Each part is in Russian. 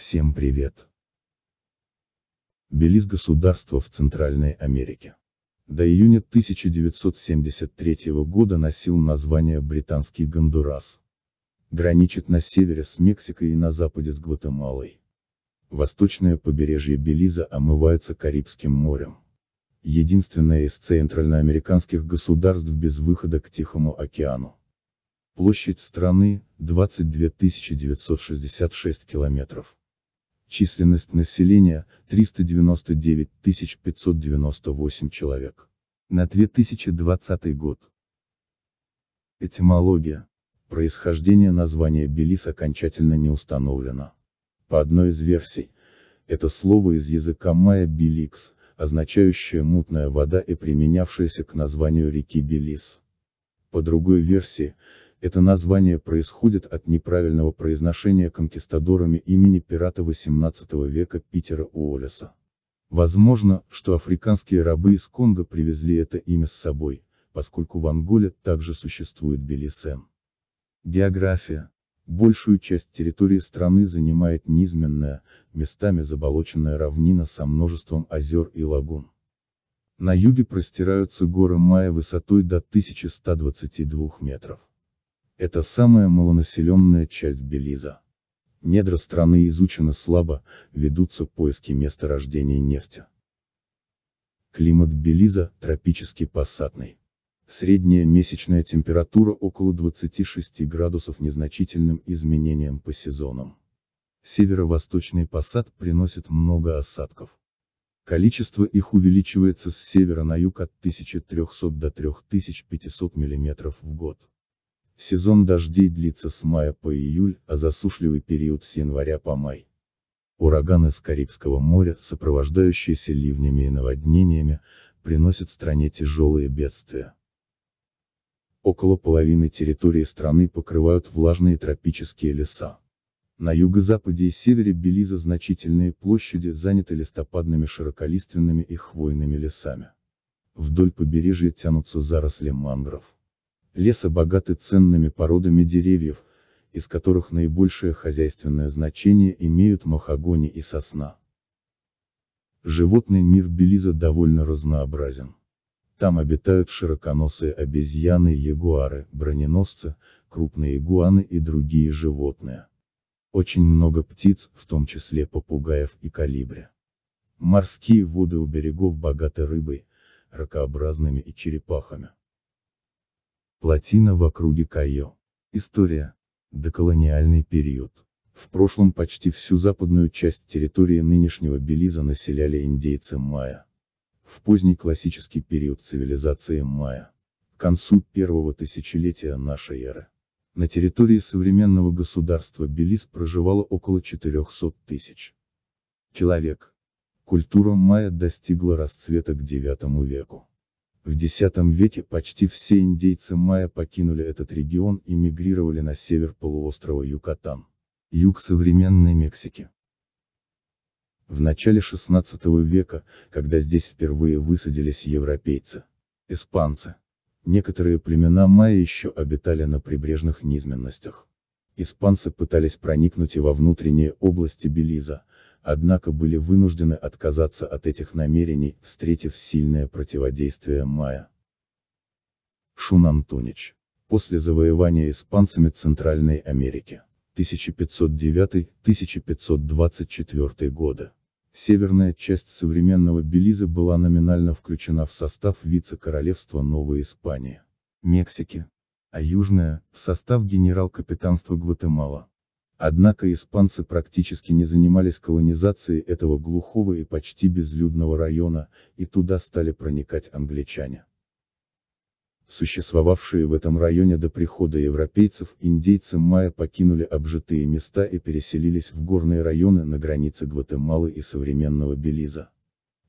Всем привет! Белиз – государство в Центральной Америке. До июня 1973 года носил название британский Гондурас. Граничит на севере с Мексикой и на западе с Гватемалой. Восточное побережье Белиза омывается Карибским морем. Единственное из центральноамериканских государств без выхода к Тихому океану. Площадь страны – 22 966 километров. Численность населения – 399 598 человек. На 2020 год. Этимология. Происхождение названия Белиз окончательно не установлено. По одной из версий, это слово из языка майя Беликс, означающее мутная вода и применявшееся к названию реки Белиз. По другой версии, это название происходит от неправильного произношения конкистадорами имени пирата XVIII века Питера Уоллеса. Возможно, что африканские рабы из Конго привезли это имя с собой, поскольку в Анголе также существует Белисен. География. Большую часть территории страны занимает низменная, местами заболоченная равнина со множеством озер и лагун. На юге простираются горы Майя высотой до 1122 метров. Это самая малонаселенная часть Белиза. Недра страны изучены слабо, ведутся поиски месторождения нефти. Климат Белиза – тропический пассатный. Средняя месячная температура около 26 градусов незначительным изменением по сезонам. Северо-восточный пассат приносит много осадков. Количество их увеличивается с севера на юг от 1300 до 3500 мм в год. Сезон дождей длится с мая по июль, а засушливый период с января по май. Ураганы с Карибского моря, сопровождающиеся ливнями и наводнениями, приносят стране тяжелые бедствия. Около половины территории страны покрывают влажные тропические леса. На юго-западе и севере Белиза значительные площади заняты листопадными широколиственными и хвойными лесами. Вдоль побережья тянутся заросли мангров. Леса богаты ценными породами деревьев, из которых наибольшее хозяйственное значение имеют махагони и сосна. Животный мир Белиза довольно разнообразен. Там обитают широконосые обезьяны, ягуары, броненосцы, крупные игуаны и другие животные. Очень много птиц, в том числе попугаев и калибри. Морские воды у берегов богаты рыбой, ракообразными и черепахами. Плотина в округе Кайо. История. Доколониальный период. В прошлом почти всю западную часть территории нынешнего Белиза населяли индейцы майя. В поздний классический период цивилизации майя. К концу первого тысячелетия нашей эры. На территории современного государства Белиз проживало около 400 тысяч человек. Культура майя достигла расцвета к IX веку. В X веке почти все индейцы майя покинули этот регион и мигрировали на север полуострова Юкатан. Юг современной Мексики. В начале XVI века, когда здесь впервые высадились европейцы, испанцы, некоторые племена майя еще обитали на прибрежных низменностях. Испанцы пытались проникнуть и во внутренние области Белиза, однако были вынуждены отказаться от этих намерений, встретив сильное противодействие Мая. Шун Антонич. После завоевания испанцами Центральной Америки. 1509-1524 годы. Северная часть современного Белиза была номинально включена в состав вице-королевства Новой Испании. Мексики. А южная, в состав генерал-капитанства Гватемала. Однако испанцы практически не занимались колонизацией этого глухого и почти безлюдного района, и туда стали проникать англичане. Существовавшие в этом районе до прихода европейцев индейцы майя покинули обжитые места и переселились в горные районы на границе Гватемалы и современного Белиза.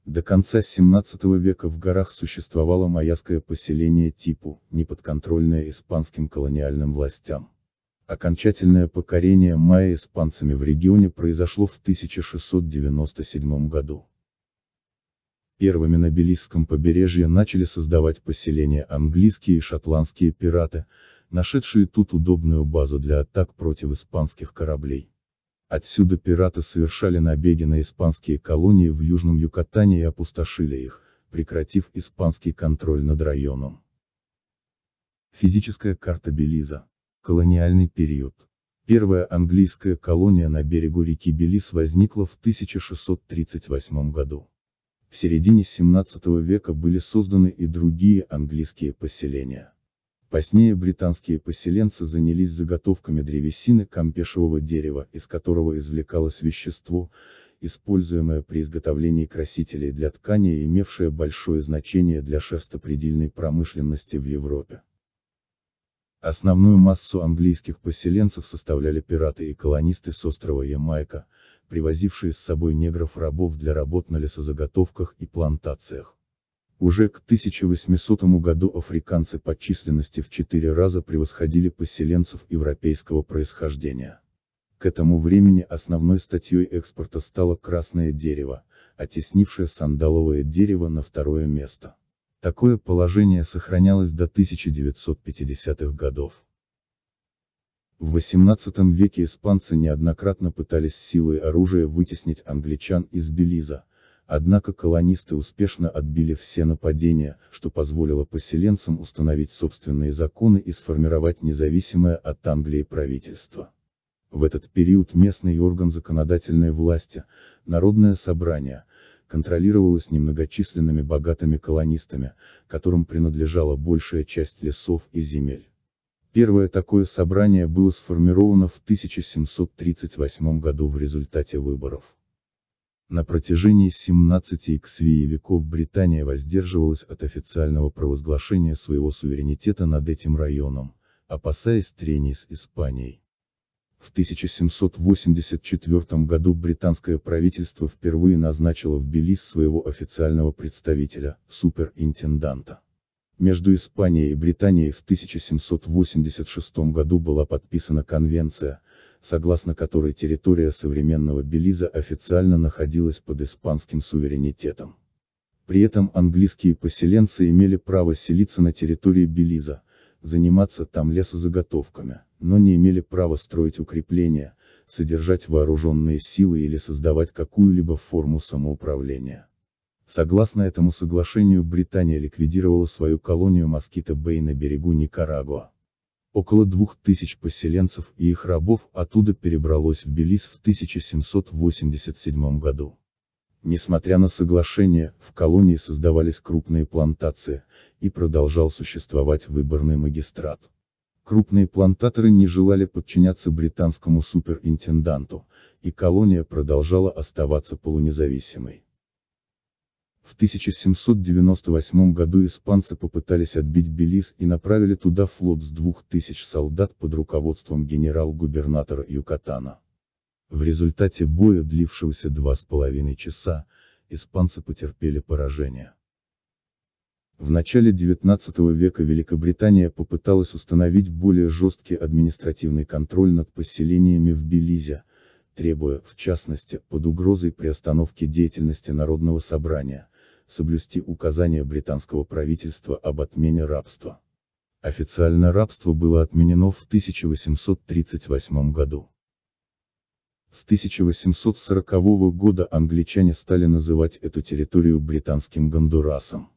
До конца 17 века в горах существовало майяское поселение типу, неподконтрольное испанским колониальным властям. Окончательное покорение майя испанцами в регионе произошло в 1697 году. Первыми на Белизском побережье начали создавать поселения английские и шотландские пираты, нашедшие тут удобную базу для атак против испанских кораблей. Отсюда пираты совершали набеги на испанские колонии в Южном Юкатане и опустошили их, прекратив испанский контроль над районом. Физическая карта Белиза Колониальный период. Первая английская колония на берегу реки Белис возникла в 1638 году. В середине 17 века были созданы и другие английские поселения. Позднее британские поселенцы занялись заготовками древесины кампешевого дерева, из которого извлекалось вещество, используемое при изготовлении красителей для ткани и имевшее большое значение для шерстопредельной промышленности в Европе. Основную массу английских поселенцев составляли пираты и колонисты с острова Ямайка, привозившие с собой негров-рабов для работ на лесозаготовках и плантациях. Уже к 1800 году африканцы по численности в четыре раза превосходили поселенцев европейского происхождения. К этому времени основной статьей экспорта стало красное дерево, оттеснившее сандаловое дерево на второе место. Такое положение сохранялось до 1950-х годов. В XVIII веке испанцы неоднократно пытались силой оружия вытеснить англичан из Белиза, однако колонисты успешно отбили все нападения, что позволило поселенцам установить собственные законы и сформировать независимое от Англии правительство. В этот период местный орган законодательной власти, Народное собрание, контролировалась немногочисленными богатыми колонистами, которым принадлежала большая часть лесов и земель. Первое такое собрание было сформировано в 1738 году в результате выборов. На протяжении 17 иксвии веков Британия воздерживалась от официального провозглашения своего суверенитета над этим районом, опасаясь трений с Испанией. В 1784 году британское правительство впервые назначило в Белиз своего официального представителя, суперинтенданта. Между Испанией и Британией в 1786 году была подписана конвенция, согласно которой территория современного Белиза официально находилась под испанским суверенитетом. При этом английские поселенцы имели право селиться на территории Белиза, заниматься там лесозаготовками но не имели права строить укрепления, содержать вооруженные силы или создавать какую-либо форму самоуправления. Согласно этому соглашению Британия ликвидировала свою колонию Москита-Бэй на берегу Никарагуа. Около двух тысяч поселенцев и их рабов оттуда перебралось в Белиз в 1787 году. Несмотря на соглашение, в колонии создавались крупные плантации, и продолжал существовать выборный магистрат. Крупные плантаторы не желали подчиняться британскому суперинтенданту, и колония продолжала оставаться полунезависимой. В 1798 году испанцы попытались отбить Белиз и направили туда флот с 2000 солдат под руководством генерал-губернатора Юкатана. В результате боя, длившегося два с половиной часа, испанцы потерпели поражение. В начале XIX века Великобритания попыталась установить более жесткий административный контроль над поселениями в Белизе, требуя, в частности, под угрозой приостановки деятельности Народного собрания, соблюсти указания британского правительства об отмене рабства. Официально рабство было отменено в 1838 году. С 1840 года англичане стали называть эту территорию британским Гондурасом.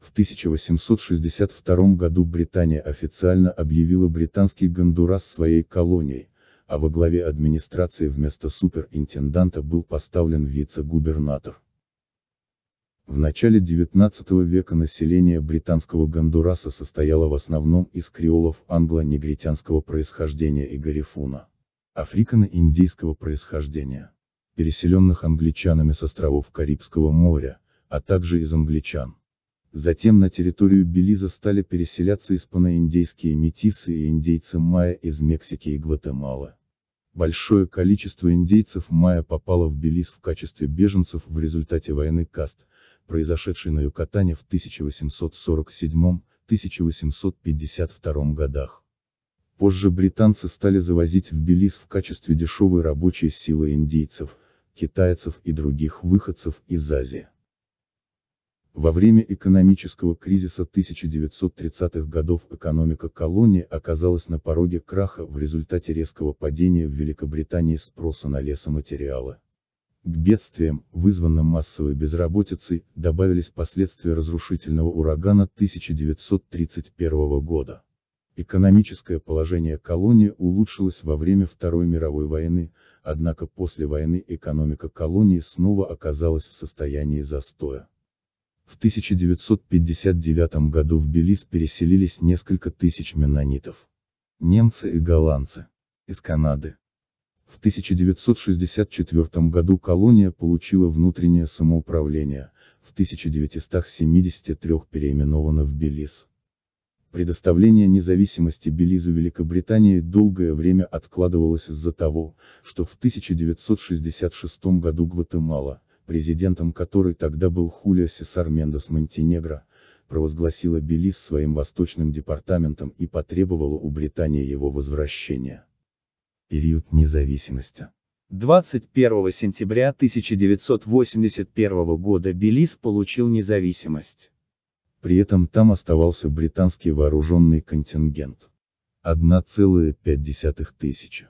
В 1862 году Британия официально объявила британский Гондурас своей колонией, а во главе администрации вместо суперинтенданта был поставлен вице-губернатор. В начале XIX века население британского Гондураса состояло в основном из креолов англо-негритянского происхождения и гарифуна, африкано-индийского происхождения, переселенных англичанами с островов Карибского моря, а также из англичан. Затем на территорию Белиза стали переселяться испаноиндейские метисы и индейцы майя из Мексики и Гватемалы. Большое количество индейцев майя попало в Белиз в качестве беженцев в результате войны каст, произошедшей на Юкатане в 1847-1852 годах. Позже британцы стали завозить в Белиз в качестве дешевой рабочей силы индейцев, китайцев и других выходцев из Азии. Во время экономического кризиса 1930-х годов экономика колонии оказалась на пороге краха в результате резкого падения в Великобритании спроса на лесоматериалы. К бедствиям, вызванным массовой безработицей, добавились последствия разрушительного урагана 1931 года. Экономическое положение колонии улучшилось во время Второй мировой войны, однако после войны экономика колонии снова оказалась в состоянии застоя. В 1959 году в Белиз переселились несколько тысяч менонитов. Немцы и голландцы. Из Канады. В 1964 году колония получила внутреннее самоуправление, в 1973 переименована в Белиз. Предоставление независимости Белизу Великобритании долгое время откладывалось из-за того, что в 1966 году Гватемала, президентом которой тогда был Хулио Сесар Мендес Монтенегро, провозгласила Белиз своим восточным департаментом и потребовала у Британии его возвращения. Период независимости 21 сентября 1981 года Белиз получил независимость. При этом там оставался британский вооруженный контингент. 1,5 тысячи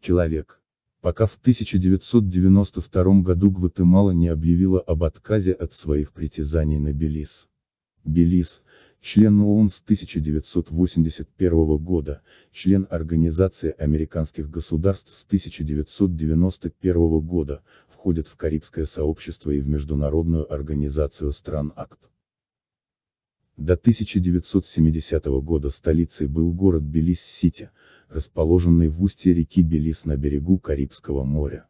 человек пока в 1992 году Гватемала не объявила об отказе от своих притязаний на Белиз. Белиз, член ООН с 1981 года, член Организации Американских Государств с 1991 года, входит в Карибское сообщество и в Международную организацию стран АКТ. До 1970 года столицей был город Белис-Сити, расположенный в устье реки Белис на берегу Карибского моря.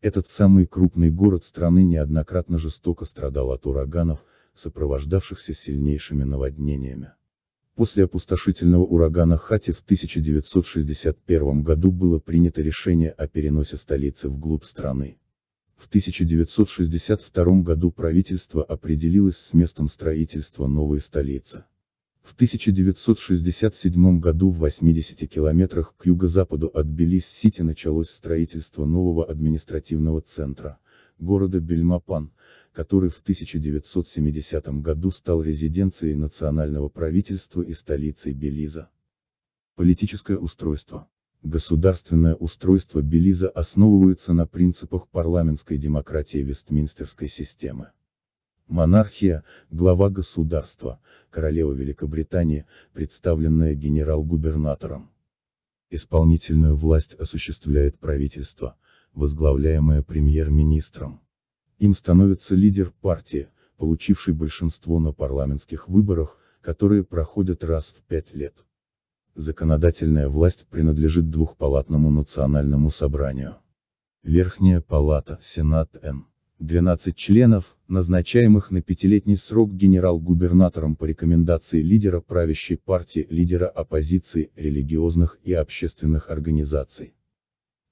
Этот самый крупный город страны неоднократно жестоко страдал от ураганов, сопровождавшихся сильнейшими наводнениями. После опустошительного урагана Хати в 1961 году было принято решение о переносе столицы вглубь страны. В 1962 году правительство определилось с местом строительства новой столицы. В 1967 году в 80 километрах к юго-западу от Белис-Сити началось строительство нового административного центра, города Бельмапан, который в 1970 году стал резиденцией национального правительства и столицей Белиза. Политическое устройство Государственное устройство Белиза основывается на принципах парламентской демократии Вестминстерской системы. Монархия, глава государства, королева Великобритании, представленная генерал-губернатором. Исполнительную власть осуществляет правительство, возглавляемое премьер-министром. Им становится лидер партии, получивший большинство на парламентских выборах, которые проходят раз в пять лет законодательная власть принадлежит двухпалатному национальному собранию. Верхняя палата, Сенат Н. 12 членов, назначаемых на пятилетний срок генерал-губернатором по рекомендации лидера правящей партии, лидера оппозиции, религиозных и общественных организаций.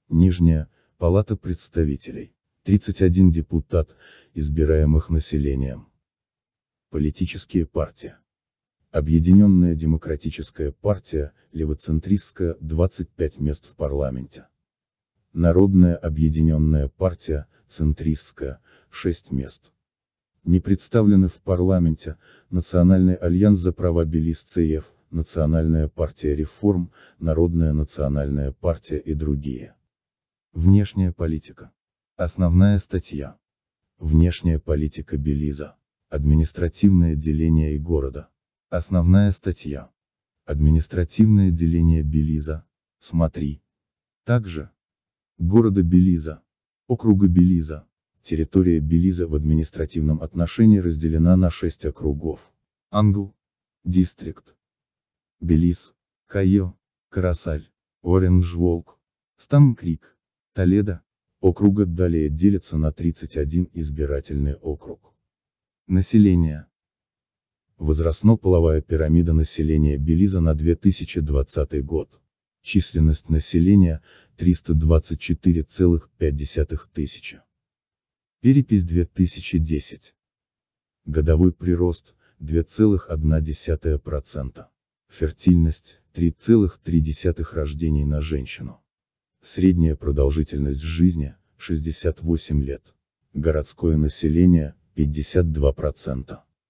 Нижняя, Палата представителей. 31 депутат, избираемых населением. Политические партии. Объединенная демократическая партия, левоцентристская, 25 мест в парламенте. Народная объединенная партия, центристская, 6 мест. Не представлены в парламенте, Национальный альянс за права Белиз ЦФ, Национальная партия реформ, Народная национальная партия и другие. Внешняя политика. Основная статья. Внешняя политика Белиза. Административное деление и города. Основная статья. Административное деление Белиза. Смотри. Также. Города Белиза. Округа Белиза. Территория Белиза в административном отношении разделена на 6 округов. Англ. Дистрикт. Белиз. Кайо. Карасаль. Оранж Волк. Станкрик. Толедо. Округа далее делится на 31 избирательный округ. Население возрастно половая пирамида населения Белиза на 2020 год. Численность населения – 324,5 тысячи. Перепись 2010. Годовой прирост – 2,1%. Фертильность – 3,3 рождений на женщину. Средняя продолжительность жизни – 68 лет. Городское население – 52%.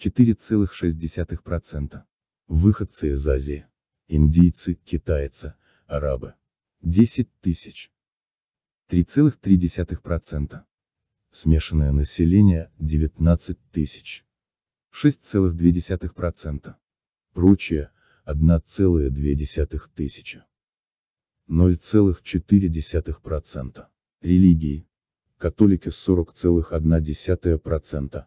4,6%. Выходцы из Азии. Индийцы, китайцы, арабы. 10 тысяч. 3,3%. Смешанное население 19 тысяч. 6,2%. Прочее 1,2 тысячи. 0,4%. Религии. Католики 40,1%,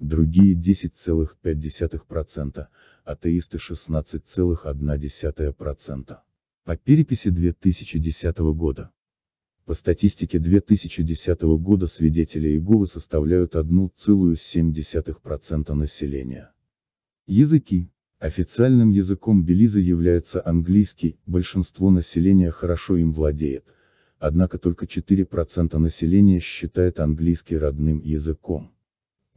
другие 10,5%, атеисты 16,1%. По переписи 2010 года. По статистике 2010 года свидетели Иеговы составляют 1,7% населения. Языки. Официальным языком Белиза является английский, большинство населения хорошо им владеет, однако только 4% населения считает английский родным языком.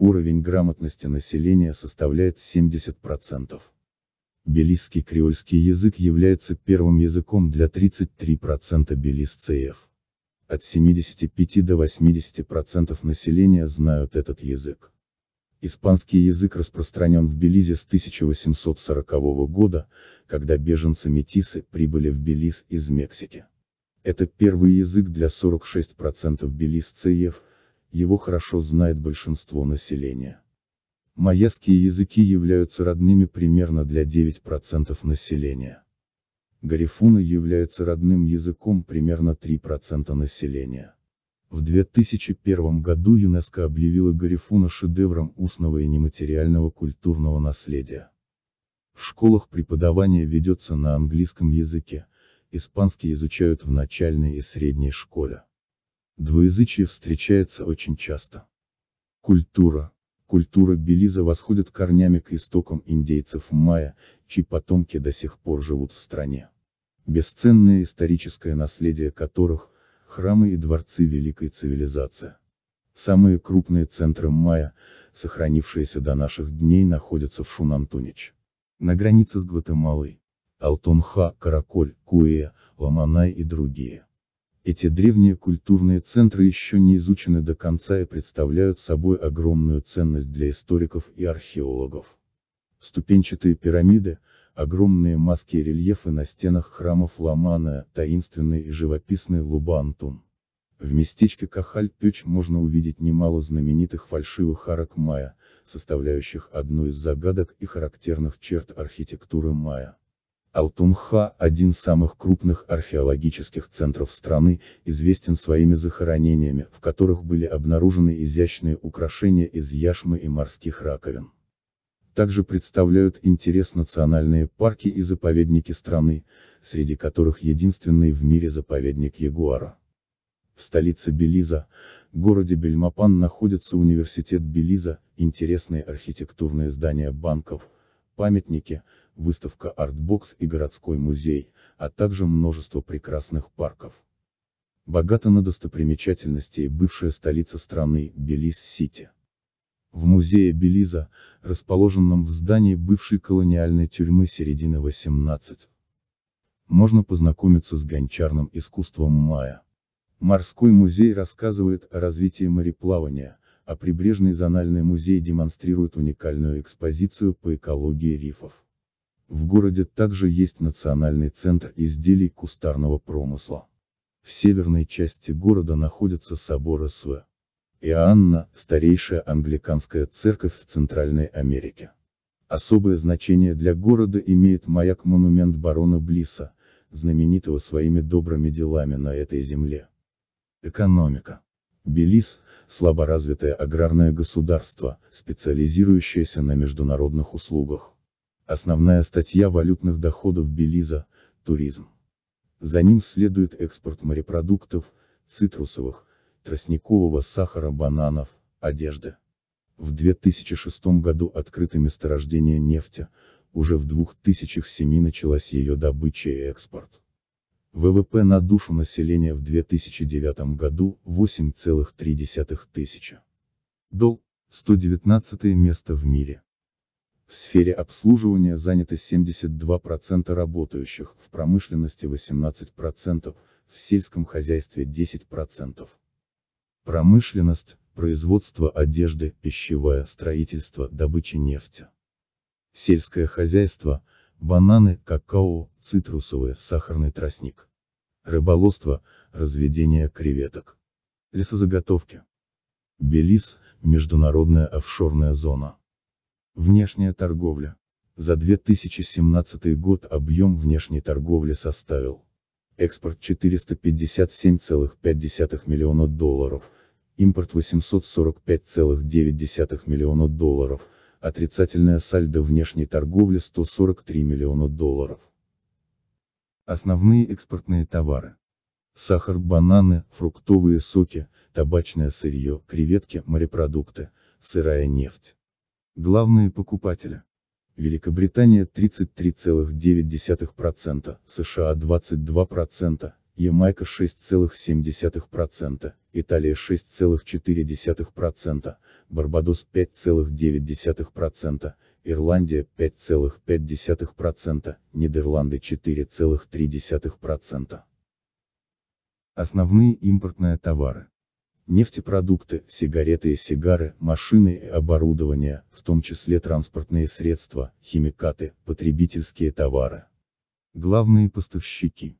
Уровень грамотности населения составляет 70%. Белистский креольский язык является первым языком для 33% белистцев. От 75 до 80% населения знают этот язык. Испанский язык распространен в Белизе с 1840 года, когда беженцы-метисы прибыли в Белиз из Мексики. Это первый язык для 46% белизцев, его хорошо знает большинство населения. Майяские языки являются родными примерно для 9% населения. Гарифуна является родным языком примерно 3% населения. В 2001 году ЮНЕСКО объявила Гарифуна шедевром устного и нематериального культурного наследия. В школах преподавание ведется на английском языке, испанский изучают в начальной и средней школе. Двуязычие встречается очень часто. Культура. Культура Белиза восходит корнями к истокам индейцев майя, чьи потомки до сих пор живут в стране. Бесценное историческое наследие которых – храмы и дворцы великой цивилизации. Самые крупные центры майя, сохранившиеся до наших дней, находятся в Шунантунич. На границе с Гватемалой. Алтонха, Караколь, Куэ, Ламанай и другие. Эти древние культурные центры еще не изучены до конца и представляют собой огромную ценность для историков и археологов. Ступенчатые пирамиды, огромные маски и рельефы на стенах храмов Ламана, таинственный и живописный Лубантум. В местечке Кахаль-Пёч можно увидеть немало знаменитых фальшивых арок майя, составляющих одну из загадок и характерных черт архитектуры майя. Алтунха, один из самых крупных археологических центров страны, известен своими захоронениями, в которых были обнаружены изящные украшения из яшмы и морских раковин. Также представляют интерес национальные парки и заповедники страны, среди которых единственный в мире заповедник Ягуара. В столице Белиза, городе Бельмопан, находится университет Белиза, интересные архитектурные здания банков, памятники, выставка «Артбокс» и городской музей, а также множество прекрасных парков. Богата на достопримечательности бывшая столица страны, Белиз-Сити. В музее Белиза, расположенном в здании бывшей колониальной тюрьмы середины 18, можно познакомиться с гончарным искусством майя. Морской музей рассказывает о развитии мореплавания, а прибрежный зональный музей демонстрирует уникальную экспозицию по экологии рифов. В городе также есть Национальный центр изделий кустарного промысла. В северной части города находятся соборы СВ. Иоанна, старейшая англиканская церковь в Центральной Америке. Особое значение для города имеет маяк-монумент барона Блиса, знаменитого своими добрыми делами на этой земле. Экономика. Белиз – слаборазвитое аграрное государство, специализирующееся на международных услугах. Основная статья валютных доходов Белиза – туризм. За ним следует экспорт морепродуктов, цитрусовых, тростникового сахара, бананов, одежды. В 2006 году открыты месторождения нефти, уже в 2007 началась ее добыча и экспорт. ВВП на душу населения в 2009 году 8,3 тысяча. Дол, 119 место в мире. В сфере обслуживания занято 72% работающих, в промышленности 18%, в сельском хозяйстве 10%. Промышленность, производство одежды, пищевое, строительство, добыча нефти. Сельское хозяйство, бананы, какао, цитрусовые, сахарный тростник. Рыболовство, разведение креветок. Лесозаготовки. Белиз – международная офшорная зона. Внешняя торговля. За 2017 год объем внешней торговли составил экспорт 457,5 миллиона долларов, импорт 845,9 миллиона долларов – отрицательное сальдо внешней торговли 143 миллиона долларов. Основные экспортные товары. Сахар, бананы, фруктовые соки, табачное сырье, креветки, морепродукты, сырая нефть. Главные покупатели. Великобритания 33,9%, США 22%, Ямайка 6,7%, Италия 6,4%, Барбадос 5,9%, Ирландия 5,5%, Нидерланды 4,3%. Основные импортные товары. Нефтепродукты, сигареты и сигары, машины и оборудование, в том числе транспортные средства, химикаты, потребительские товары. Главные поставщики.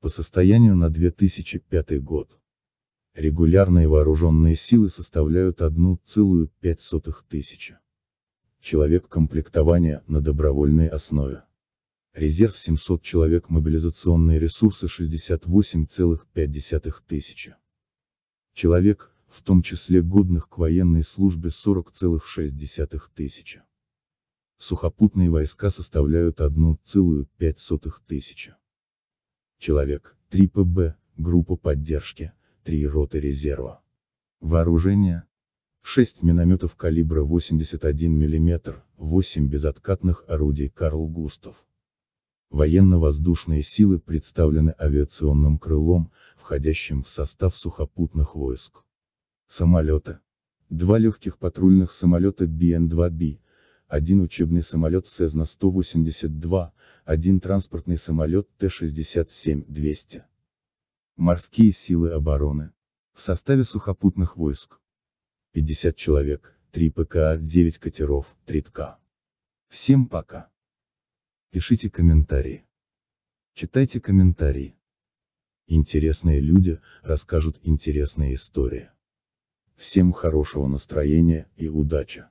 по состоянию на 2005 год. Регулярные вооруженные силы составляют 1,5 тысячи. Человек комплектования на добровольной основе. Резерв 700 человек, мобилизационные ресурсы 68,5 тысячи. Человек, в том числе годных к военной службе 40,6 тысячи. Сухопутные войска составляют 1,5 тысячи человек, 3 ПБ, группа поддержки, 3 роты резерва. Вооружение. 6 минометов калибра 81 мм, 8 безоткатных орудий Карл Густав. Военно-воздушные силы представлены авиационным крылом, входящим в состав сухопутных войск. Самолеты. Два легких патрульных самолета бн 2 б один учебный самолет Cessna-182, один транспортный самолет Т-67-200. Морские силы обороны. В составе сухопутных войск. 50 человек, 3 ПКА, 9 катеров, 3 ТК. Всем пока. Пишите комментарии. Читайте комментарии. Интересные люди расскажут интересные истории. Всем хорошего настроения и удачи.